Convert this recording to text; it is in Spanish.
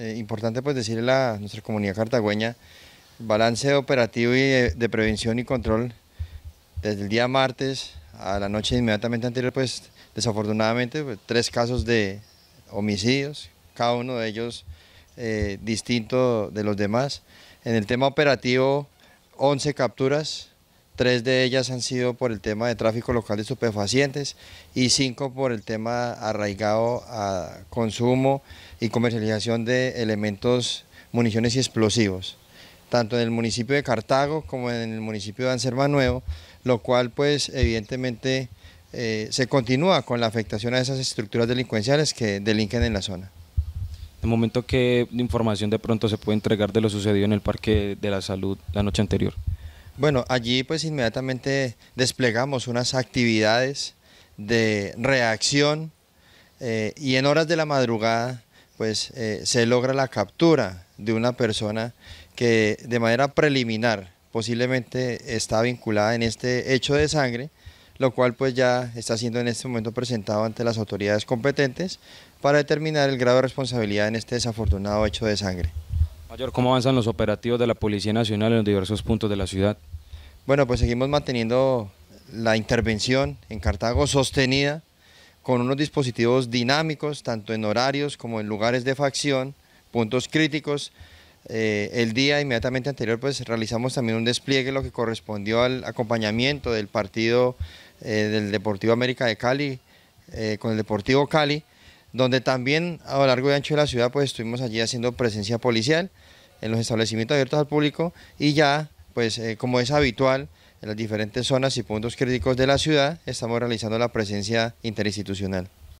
Eh, importante pues decirle a nuestra comunidad cartagüeña, balance operativo y eh, de, prevención y control desde el día martes a la noche inmediatamente anterior, pues desafortunadamente pues, tres casos de homicidios, cada uno de ellos eh, distinto de los demás. En el tema operativo, 11 capturas, Tres de ellas han sido por el tema de tráfico local de estupefacientes y cinco por el tema arraigado a consumo y comercialización de elementos, municiones y explosivos, tanto en el municipio de Cartago como en el municipio de Ansermanuevo, Nuevo, lo cual pues evidentemente eh, se continúa con la afectación a esas estructuras delincuenciales que delinquen en la zona. De momento, ¿qué información de pronto se puede entregar de lo sucedido en el Parque de la Salud la noche anterior? Bueno, allí pues inmediatamente desplegamos unas actividades de reacción eh, y en horas de la madrugada pues eh, se logra la captura de una persona que de manera preliminar posiblemente está vinculada en este hecho de sangre, lo cual pues ya está siendo en este momento presentado ante las autoridades competentes para determinar el grado de responsabilidad en este desafortunado hecho de sangre. Mayor, ¿cómo avanzan los operativos de la Policía Nacional en los diversos puntos de la ciudad? Bueno, pues seguimos manteniendo la intervención en Cartago sostenida con unos dispositivos dinámicos, tanto en horarios como en lugares de facción, puntos críticos. Eh, el día inmediatamente anterior pues realizamos también un despliegue, lo que correspondió al acompañamiento del partido eh, del Deportivo América de Cali eh, con el Deportivo Cali, donde también a lo largo y ancho de la ciudad pues estuvimos allí haciendo presencia policial en los establecimientos abiertos al público y ya pues eh, como es habitual, en las diferentes zonas y puntos críticos de la ciudad estamos realizando la presencia interinstitucional.